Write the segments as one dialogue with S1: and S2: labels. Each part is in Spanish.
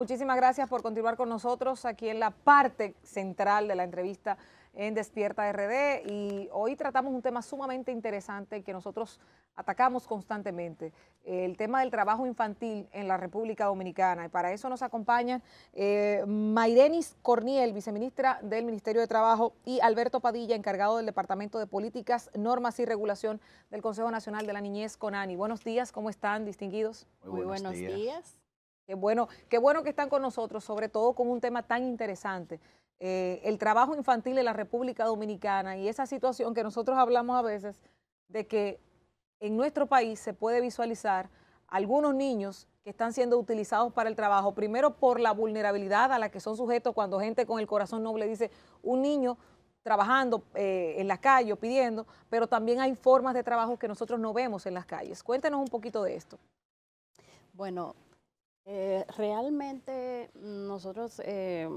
S1: Muchísimas gracias por continuar con nosotros aquí en la parte central de la entrevista en Despierta RD y hoy tratamos un tema sumamente interesante que nosotros atacamos constantemente, el tema del trabajo infantil en la República Dominicana. Y para eso nos acompañan eh, Corniel, viceministra del Ministerio de Trabajo, y Alberto Padilla, encargado del Departamento de Políticas, Normas y Regulación del Consejo Nacional de la Niñez, CONANI. Buenos días, ¿cómo están, distinguidos? Muy buenos, días. Qué bueno, qué bueno que están con nosotros, sobre todo con un tema tan interesante. Eh, el trabajo infantil en la República Dominicana y esa situación que nosotros hablamos a veces de que en nuestro país se puede visualizar algunos niños que están siendo utilizados para el trabajo, primero por la vulnerabilidad a la que son sujetos cuando gente con el corazón noble dice, un niño trabajando eh, en la calles o pidiendo, pero también hay formas de trabajo que nosotros no vemos en las calles. Cuéntenos un poquito de esto. Bueno,
S2: eh, realmente nosotros eh,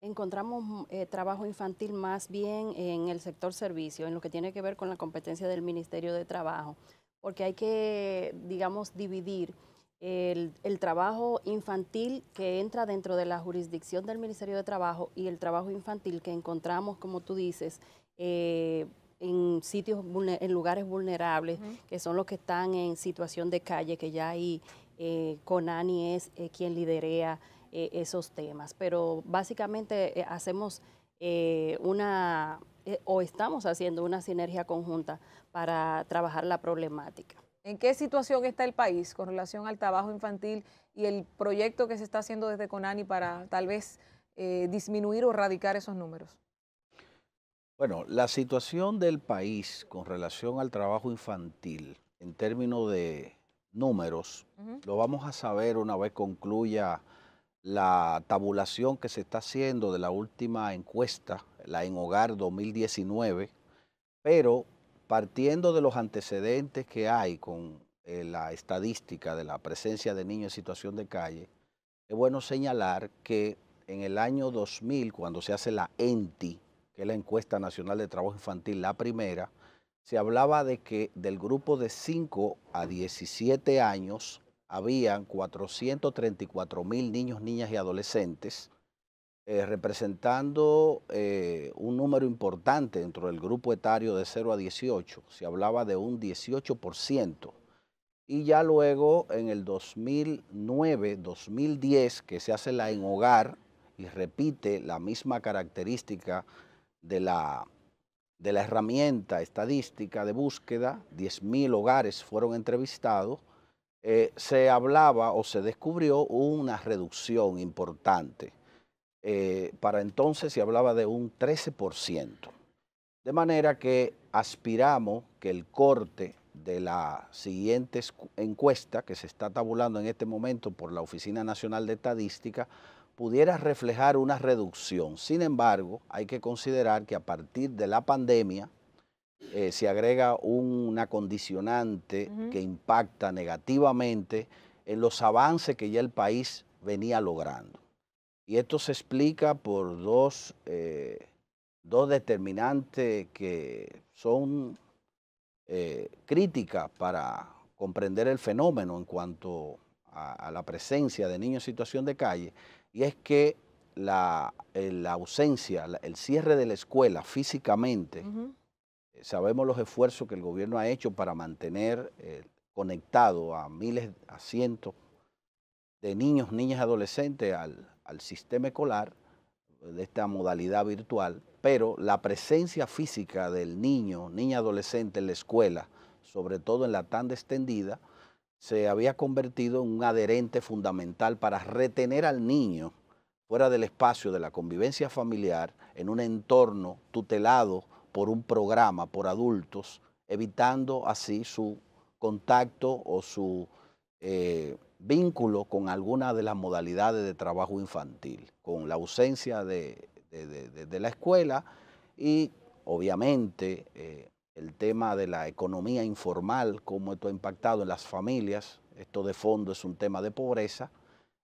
S2: encontramos eh, trabajo infantil más bien en el sector servicio, en lo que tiene que ver con la competencia del Ministerio de Trabajo, porque hay que, digamos, dividir el, trabajo infantil que entra dentro de la jurisdicción del Ministerio de Trabajo y el trabajo infantil que encontramos, como tú dices, en sitios en lugares vulnerables, que son los que están en situación de calle, que ya hay... Conani eh, es eh, quien liderea eh, esos temas. Pero básicamente hacemos una, o estamos haciendo una sinergia conjunta para trabajar la problemática.
S1: ¿En qué situación está el país con relación al trabajo infantil y el proyecto que se está haciendo desde Conani para tal vez disminuir o erradicar esos números?
S3: Bueno, la situación del país con relación al trabajo infantil en términos de números, lo vamos a saber una vez concluya la tabulación que se está haciendo de la última encuesta, la en hogar 2019, pero partiendo de los antecedentes que hay con eh, la estadística de la presencia de niños en situación de calle, es bueno señalar que en el año 2000, cuando se hace la ENTI, que es la encuesta nacional de trabajo infantil, la primera, se hablaba de que del grupo de 5 a 17 años habían 434 mil niños, niñas y adolescentes, eh, representando eh, un número importante dentro del grupo etario de 0 a 18. Se hablaba de un 18%. Y ya luego en el 2009-2010, que se hace la en hogar y repite la misma característica de la de la herramienta estadística de búsqueda, 10.000 hogares fueron entrevistados, eh, se hablaba o se descubrió una reducción importante. Eh, para entonces se hablaba de un 13%. De manera que aspiramos que el corte de la siguiente encuesta que se está tabulando en este momento por la Oficina Nacional de Estadística pudiera reflejar una reducción. Sin embargo, hay que considerar que a partir de la pandemia eh, se agrega un, una condicionante que impacta negativamente en los avances que ya el país venía logrando. Y esto se explica por dos, eh, dos determinantes que son eh, críticas para comprender el fenómeno en cuanto a la presencia de niños en situación de calle, y es que la, ausencia, el cierre de la escuela físicamente, eh, sabemos los esfuerzos que el gobierno ha hecho para mantener eh, conectado a miles, a cientos de niños, niñas, adolescentes al, sistema escolar eh, de esta modalidad virtual, pero la presencia física del niño, niña, adolescente en la escuela, sobre todo en la tan extendida, se había convertido en un adherente fundamental para retener al niño fuera del espacio de la convivencia familiar, en un entorno tutelado por un programa por adultos, evitando así su contacto o su eh, vínculo con alguna de las modalidades de trabajo infantil, con la ausencia de, la escuela y obviamente eh, el tema de la economía informal, cómo esto ha impactado en las familias, esto de fondo es un tema de pobreza,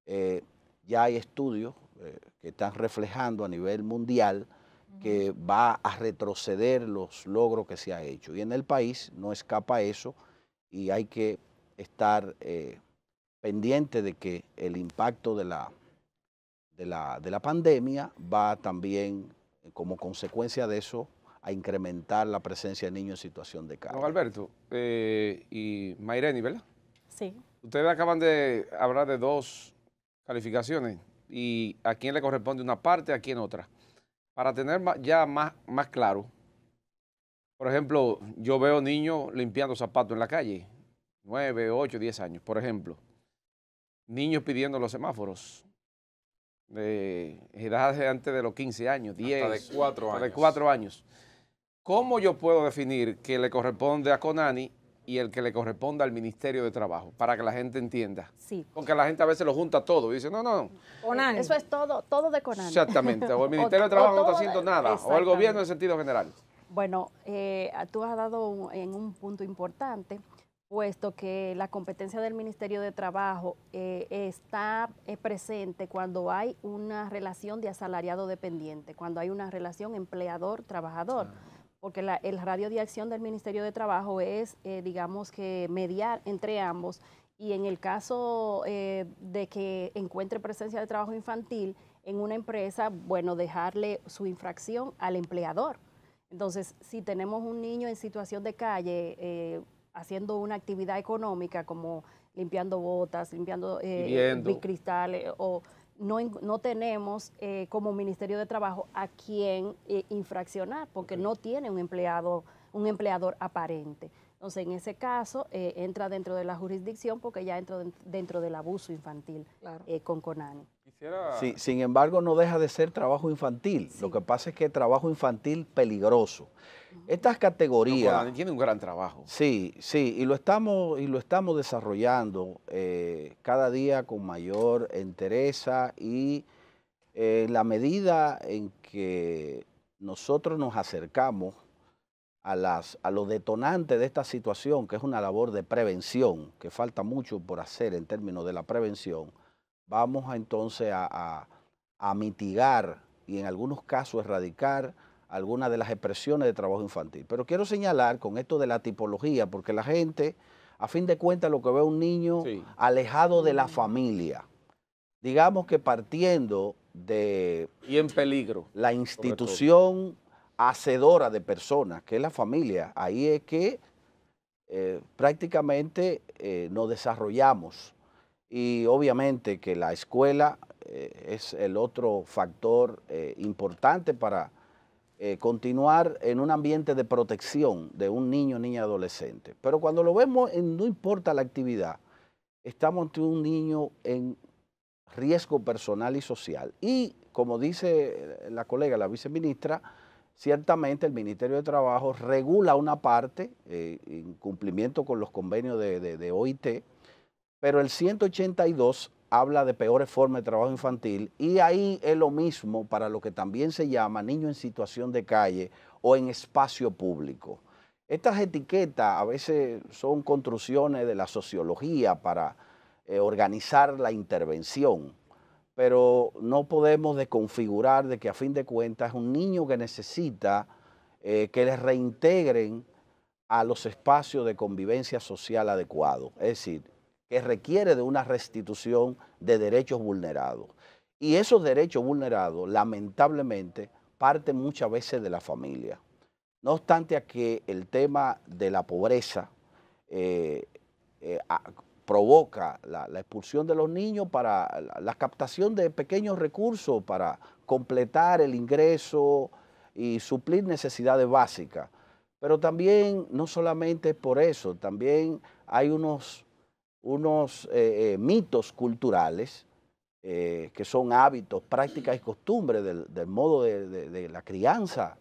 S3: eh, ya hay estudios eh, que están reflejando a nivel mundial que va a retroceder los logros que se ha hecho. Y en el país no escapa eso y hay que estar eh, pendiente de que el impacto de la, de la, de la pandemia va también, como consecuencia de eso, a incrementar la presencia de niños en situación de calle. Don Alberto
S4: eh, y Mayreni, ¿verdad? Sí. Ustedes acaban de hablar de dos calificaciones y a quién le corresponde una parte, a quién otra. Para tener ya más, más claro, por ejemplo, yo veo niños limpiando zapatos en la calle, nueve, ocho, diez años, por ejemplo. Niños pidiendo los semáforos, de eh, edades antes de los 15 años, 10. Hasta de 4 años. de cuatro años. ¿Cómo yo puedo definir que le corresponde a Conani y el que le corresponda al Ministerio de Trabajo, para que la gente entienda. Sí. Porque la gente a veces lo junta todo y dice, no, no, no.
S1: Conani. Eso
S2: es todo, todo de Conani. Exactamente, o el Ministerio de Trabajo no está haciendo nada,
S4: o el gobierno en sentido general.
S2: Bueno, eh, tú has dado en un punto importante, puesto que la competencia del Ministerio de Trabajo eh, está eh, presente cuando hay una relación de asalariado dependiente, cuando hay una relación empleador-trabajador. Ah porque la, el radio de acción del Ministerio de Trabajo es, eh, digamos que, mediar entre ambos y en el caso eh, de que encuentre presencia de trabajo infantil en una empresa, bueno, dejarle su infracción al empleador. Entonces, si tenemos un niño en situación de calle eh, haciendo una actividad económica como limpiando botas, limpiando eh, cristales o no, no tenemos eh, como Ministerio de Trabajo a quien eh, infraccionar, porque no tiene un empleado, un empleador aparente. Entonces, en ese caso, eh, entra dentro de la jurisdicción porque ya entra dentro del abuso infantil con Conani
S3: sin embargo, no deja de ser trabajo infantil. Lo que pasa es que es trabajo infantil peligroso. Estas categorías...
S4: tiene un gran trabajo.
S3: Sí, sí, y lo estamos, y lo estamos desarrollando eh, cada día con mayor entereza y eh, la medida en que nosotros nos acercamos a, las, a los detonantes de esta situación, que es una labor de prevención, que falta mucho por hacer en términos de la prevención, vamos entonces a, mitigar y en algunos casos erradicar algunas de las expresiones de trabajo infantil. Pero quiero señalar con esto de la tipología, porque la gente, a fin de cuentas, lo que ve un niño alejado de la familia, digamos que partiendo de... Y en peligro. La institución hacedora de personas, que es la familia. Ahí es que eh, prácticamente eh, nos desarrollamos y obviamente que la escuela eh, es el otro factor eh, importante para eh, continuar en un ambiente de protección de un niño, niña, adolescente. Pero cuando lo vemos, no importa la actividad, estamos ante un niño en riesgo personal y social. Y como dice la colega, la viceministra, ciertamente el Ministerio de Trabajo regula una parte en cumplimiento con los convenios de OIT pero el 182 habla de peores formas de trabajo infantil y ahí es lo mismo para lo que también se llama niño en situación de calle o en espacio público. Estas etiquetas a veces son construcciones de la sociología para eh, organizar la intervención, pero no podemos desconfigurar de que a fin de cuentas es un niño que necesita eh, que les reintegren a los espacios de convivencia social adecuados. Es decir, que requiere de una restitución de derechos vulnerados. Y esos derechos vulnerados, lamentablemente, parten muchas veces de la familia. No obstante a que el tema de la pobreza eh, eh, provoca la, expulsión de los niños para la, la, captación de pequeños recursos para completar el ingreso y suplir necesidades básicas. Pero también, no solamente por eso, también hay unos unos eh, eh, mitos culturales eh, que son hábitos, prácticas y costumbres del, modo de, de, la crianza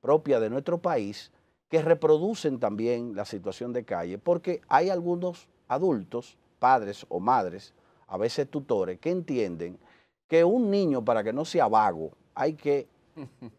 S3: propia de nuestro país que reproducen también la situación de calle, porque hay algunos adultos, padres o madres, a veces tutores, que entienden que un niño para que no sea vago hay que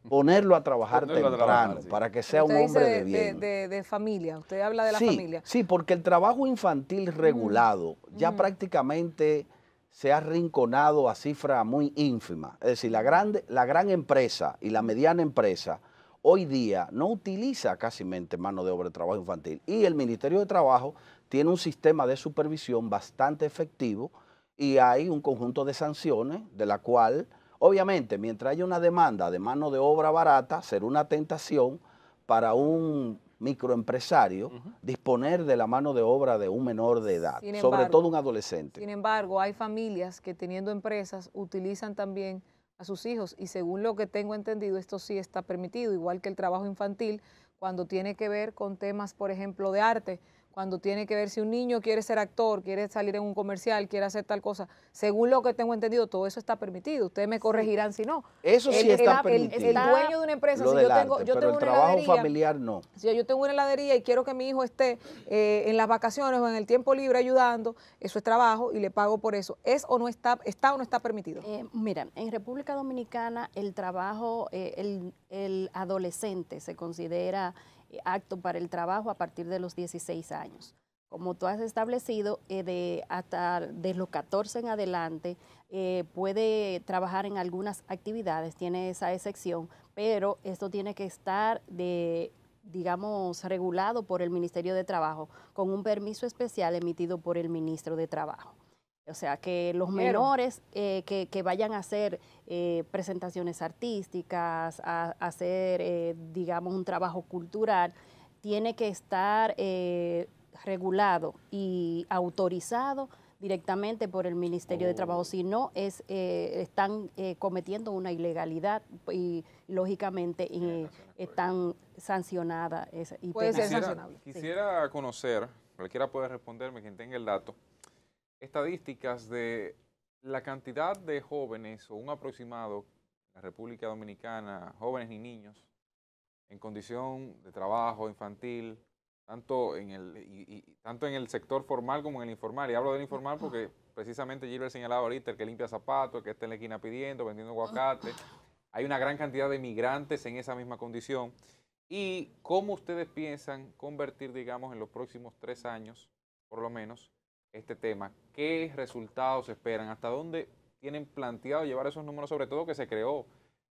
S3: ponerlo a trabajar temprano, para que sea un hombre de, bien.
S1: De, familia, usted habla de la familia.
S3: Sí, porque el trabajo infantil mm, regulado ya mm. prácticamente se ha rinconado a cifra muy ínfima. Es decir, la, grande, la gran empresa y la mediana empresa hoy día no utiliza casi mente mano de obra de trabajo infantil. Y el Ministerio de Trabajo tiene un sistema de supervisión bastante efectivo y hay un conjunto de sanciones de la cual Obviamente, mientras haya una demanda de mano de obra barata, será una tentación para un microempresario disponer de la mano de obra de un menor de edad, sobre todo un adolescente. Sin
S1: embargo, hay familias que teniendo empresas utilizan también a sus hijos y según lo que tengo entendido, esto sí está permitido, igual que el trabajo infantil, cuando tiene que ver con temas, por ejemplo, de arte cuando tiene que ver si un niño quiere ser actor, quiere salir en un comercial, quiere hacer tal cosa. Según lo que tengo entendido, todo eso está permitido. Ustedes me corregirán si no. Eso sí está permitido. El, dueño de una empresa, si yo tengo, el trabajo familiar no. Si yo tengo una heladería y quiero que mi hijo esté eh, en las vacaciones o en el tiempo libre ayudando, eso es trabajo y le pago por eso. ¿Es o no está, está o no está permitido? Eh,
S2: mira, en República Dominicana el trabajo, eh, el adolescente se considera acto para el trabajo a partir de los 16 años. Como tú has establecido, eh, de hasta de los 14 en adelante eh, puede trabajar en algunas actividades, tiene esa excepción, pero esto tiene que estar de digamos, regulado por el Ministerio de Trabajo, con un permiso especial emitido por el Ministro de Trabajo. O sea, que los menores eh, que, vayan a hacer eh, presentaciones artísticas, a, hacer, eh, digamos, un trabajo cultural, tiene que estar regulado y autorizado directamente por el Ministerio de Trabajo, oh. si no es están cometiendo una ilegalidad y lógicamente están sancionadas. Puede ser quisiera, sancionable.
S4: Quisiera conocer, cualquiera puede responderme, quien tenga el dato, estadísticas de la cantidad de jóvenes o un aproximado en la República Dominicana, jóvenes y niños, en condición de trabajo infantil, tanto en el, tanto en el sector formal como en el informal. Y hablo del informal porque precisamente Gilbert señalaba ahorita el que limpia zapatos, el que está en la esquina pidiendo, vendiendo aguacate. Hay una gran cantidad de migrantes en esa misma condición. ¿Y cómo ustedes piensan convertir, digamos, en los próximos tres años, por lo menos, este tema. ¿Qué resultados esperan? ¿Hasta dónde tienen planteado llevar esos números? Sobre todo que se creó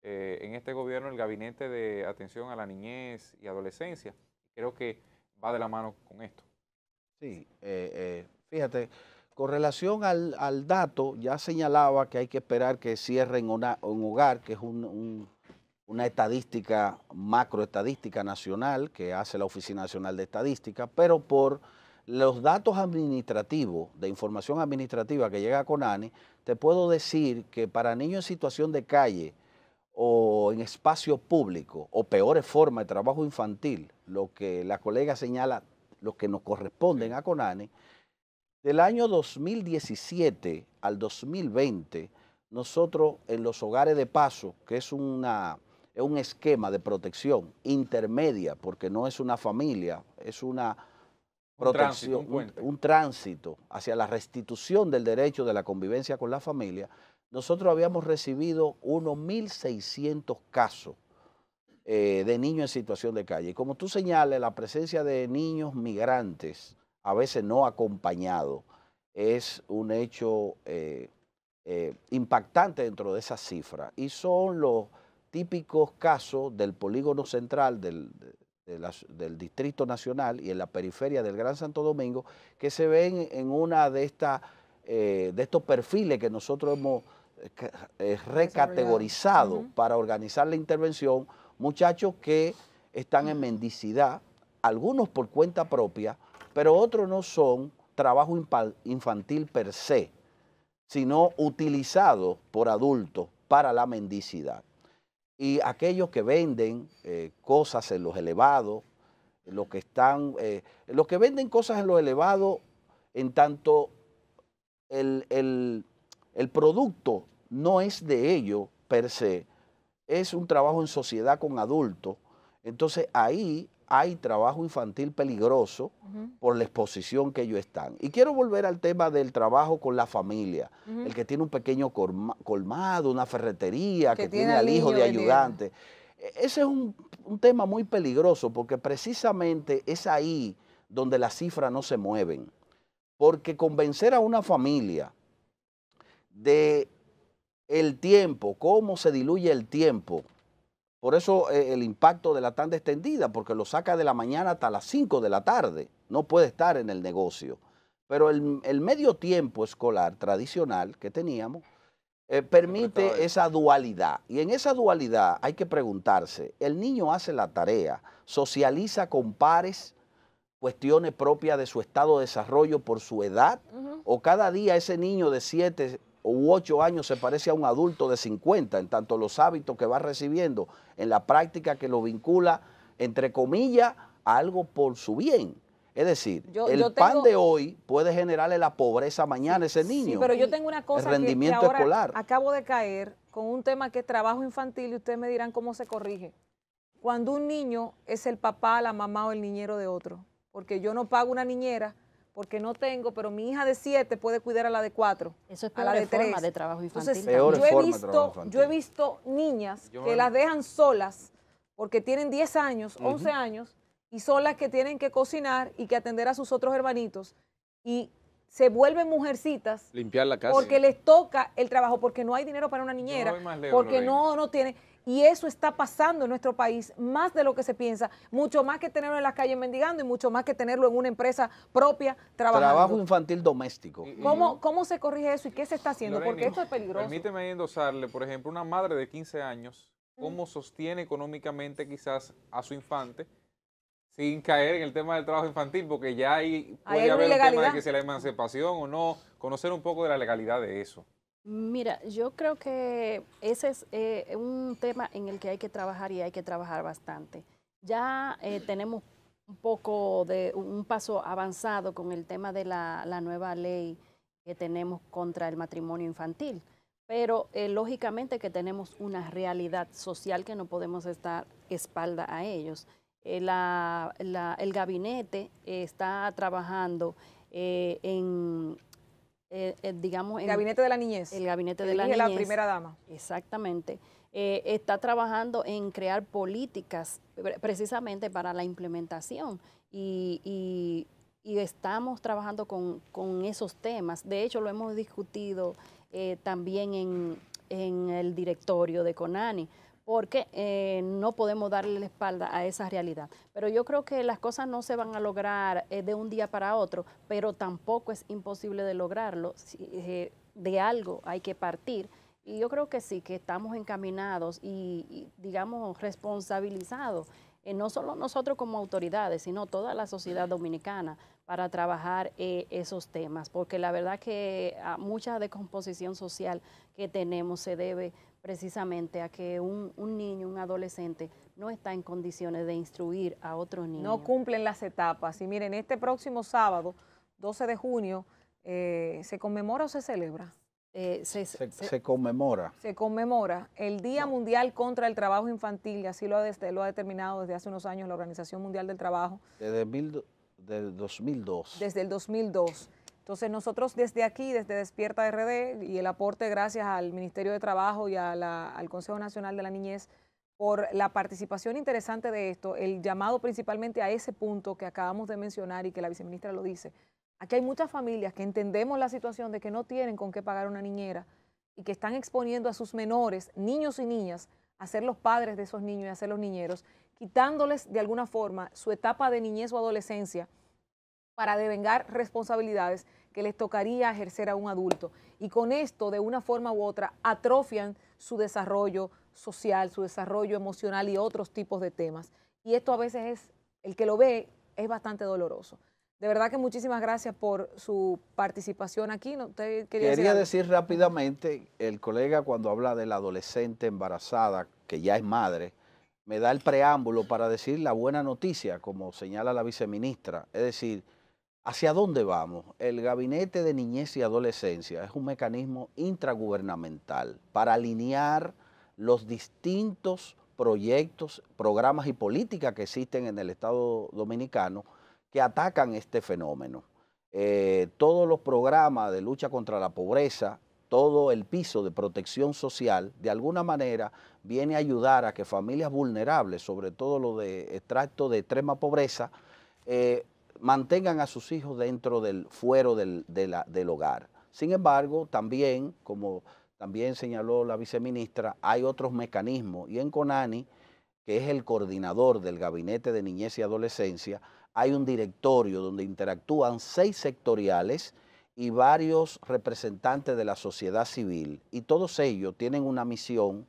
S4: eh, en este gobierno el Gabinete de Atención a la Niñez y Adolescencia. Creo que va de la mano con esto. Sí, eh,
S3: eh, fíjate, con relación al, dato, ya señalaba que hay que esperar que cierren una, un hogar, que es una estadística, macroestadística nacional que hace la Oficina Nacional de Estadística, pero por los datos administrativos, de información administrativa que llega a Conani, te puedo decir que para niños en situación de calle o en espacio público o peores formas de trabajo infantil, lo que la colega señala, los que nos corresponden a Conani, del año 2017 al 2020, nosotros en los hogares de paso, que es una, es un esquema de protección intermedia, porque no es una familia, es una un tránsito, hacia la restitución del derecho de la convivencia con la familia, nosotros habíamos recibido unos 1.600 casos eh, de niños en situación de calle. Y como tú señales, la presencia de niños migrantes, a veces no acompañados, es un hecho eh, eh, impactante dentro de esa cifra. Y son los típicos casos del polígono central del, del Distrito Nacional y en la periferia del Gran Santo Domingo que se ven en una de eh, de estos perfiles que nosotros hemos eh, eh, recategorizado para organizar la intervención, muchachos que están en mendicidad, algunos por cuenta propia, pero otros no son trabajo infantil per se, sino utilizado por adultos para la mendicidad. Y aquellos que venden eh, cosas en los elevados, los que están, eh, los que venden cosas en los elevados, en tanto el, el producto no es de ellos per se, es un trabajo en sociedad con adultos. Entonces ahí hay trabajo infantil peligroso por la exposición que ellos están. Y quiero volver al tema del trabajo con la familia, el que tiene un pequeño colmado, una ferretería, que, tiene, al hijo de ayudante. E-, ese es un, un, tema muy peligroso porque precisamente es ahí donde las cifras no se mueven. Porque convencer a una familia de el tiempo, cómo se diluye el tiempo, por eso eh, el impacto de la tanda extendida, porque lo saca de la mañana hasta las 5 de la tarde. No puede estar en el negocio. Pero el, medio tiempo escolar tradicional que teníamos eh, permite esa dualidad. Y en esa dualidad hay que preguntarse, el niño hace la tarea, socializa con pares cuestiones propias de su estado de desarrollo por su edad, o cada día ese niño de 7, u ocho años se parece a un adulto de 50, en tanto los hábitos que va recibiendo en la práctica que lo vincula, entre comillas, a algo por su bien. Es decir, el pan de hoy puede generarle la pobreza mañana a ese niño. pero yo tengo una cosa el rendimiento escolar.
S1: acabo de caer con un tema que es trabajo infantil y ustedes me dirán cómo se corrige. Cuando un niño es el papá, la mamá o el niñero de otro, porque yo no pago una niñera, porque no tengo, pero mi hija de siete puede cuidar a la de cuatro. Eso es peor a la de trabajo infantil. yo, he visto, yo he visto niñas que las dejan solas porque tienen 10 años, 11 años, y son las que tienen que cocinar y que atender a sus otros hermanitos. Y se vuelven mujercitas.
S4: Limpiar la casa. Porque les
S1: toca el trabajo, porque no hay dinero para una niñera. porque no, no tiene. Y eso está pasando en nuestro país más de lo que se piensa, mucho más que tenerlo en las calles mendigando y mucho más que tenerlo en una empresa propia trabajando. Trabajo
S3: infantil doméstico.
S1: ¿Cómo, se corrige eso y qué se está haciendo? Porque esto es peligroso.
S3: Permíteme endosarle,
S4: por ejemplo, una madre de 15 años, ¿cómo sostiene económicamente quizás a su infante? sin caer en el tema del trabajo infantil, porque ya ahí puede hay haber un tema de que sea la emancipación o no, conocer un poco de la legalidad de eso.
S2: Mira, yo creo que ese es eh, un tema en el que hay que trabajar y hay que trabajar bastante. Ya eh, tenemos un poco de un paso avanzado con el tema de la, nueva ley que tenemos contra el matrimonio infantil, pero eh, lógicamente que tenemos una realidad social que no podemos estar espalda a ellos. el gabinete está trabajando en eh, eh, digamos... El Gabinete de la Niñez. El Gabinete de la primera dama. Exactamente. Eh, está trabajando en crear políticas precisamente para la implementación y, estamos trabajando con, esos temas. De hecho, lo hemos discutido también en el directorio de CONANI porque eh, no podemos darle la espalda a esa realidad. Pero yo creo que las cosas no se van a lograr eh, de un día para otro, pero tampoco es imposible de lograrlo. Eh, de algo hay que partir. Y yo creo que sí, que estamos encaminados y, digamos, responsabilizados, no solo nosotros como autoridades, sino toda la sociedad dominicana para trabajar esos temas, porque la verdad que a ah, mucha descomposición social que tenemos se debe precisamente a que un, niño, un adolescente, no está en condiciones de
S1: instruir a otros niños. No cumplen las etapas. Y miren, este próximo sábado, 12 de junio, eh, ¿se conmemora o se celebra? Eh, se,
S3: conmemora.
S1: Se conmemora el Día Mundial contra el Trabajo Infantil, y así lo ha, lo ha determinado desde hace unos años la Organización Mundial del Trabajo.
S3: Desde el, 2002.
S1: Desde el 2002. Entonces nosotros desde aquí, desde Despierta RD y el aporte gracias al Ministerio de Trabajo y al Consejo Nacional de la Niñez por la participación interesante de esto, el llamado principalmente a ese punto que acabamos de mencionar y que la viceministra lo dice. Aquí hay muchas familias que entendemos la situación de que no tienen con qué pagar una niñera y que están exponiendo a sus menores, niños y niñas, a ser los padres de esos niños y a ser los niñeros, quitándoles de alguna forma su etapa de niñez o adolescencia para devengar responsabilidades que les tocaría ejercer a un adulto. Y con esto, de una forma u otra, atrofian su desarrollo social, su desarrollo emocional y otros tipos de temas. Y esto a veces es, el que lo ve es bastante doloroso. De verdad que muchísimas gracias por su participación aquí. ¿No quería, quería decir, decir,
S3: rápidamente, el colega cuando habla de la adolescente embarazada, que ya es madre, me da el preámbulo para decir la buena noticia, como señala la viceministra. Es decir, ¿Hacia dónde vamos? El Gabinete de Niñez y Adolescencia es un mecanismo intragubernamental para alinear los distintos proyectos, programas y políticas que existen en el Estado dominicano que atacan este fenómeno. Eh, todos los programas de lucha contra la pobreza, todo el piso de protección social, de alguna manera viene a ayudar a que familias vulnerables, sobre todo los de extracto de extrema pobreza, eh, mantengan a sus hijos dentro del fuero del, hogar. Sin embargo, también, como también señaló la viceministra, hay otros mecanismos y en CONANI, que es el coordinador del Gabinete de Niñez y Adolescencia, hay un directorio donde interactúan seis sectoriales y varios representantes de la sociedad civil y todos ellos tienen una misión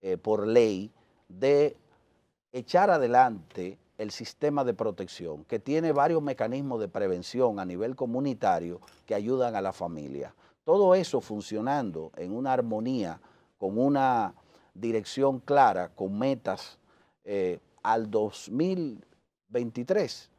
S3: eh, por ley de echar adelante el sistema de protección, que tiene varios mecanismos de prevención a nivel comunitario que ayudan a la familia. Todo eso funcionando en una armonía, con una dirección clara, con metas, eh, al 2023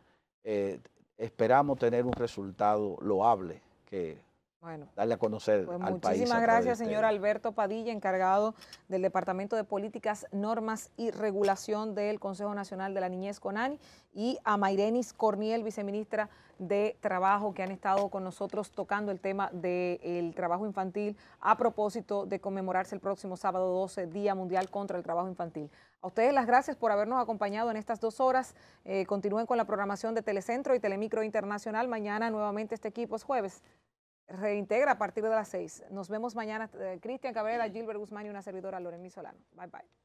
S3: eh, esperamos tener un resultado loable que bueno, darle a conocer pues muchísimas gracias, señor
S1: Alberto Padilla, encargado del Departamento de Políticas, Normas y Regulación del Consejo Nacional de la Niñez CONANI y a Mairenis Corniel, viceministra de Trabajo, que han estado con nosotros tocando el tema del trabajo infantil a propósito de conmemorarse el próximo sábado 12, Día Mundial contra el Trabajo Infantil. A ustedes las gracias por habernos acompañado en estas dos horas. Eh, continúen con la programación de Telecentro y Telemicro Internacional. Mañana nuevamente este equipo es jueves reintegra a partir de las 6. Nos vemos mañana, eh, Cristian Cabrera, Gilbert Guzmán y una servidora, Lorenzo Solano. Bye, bye.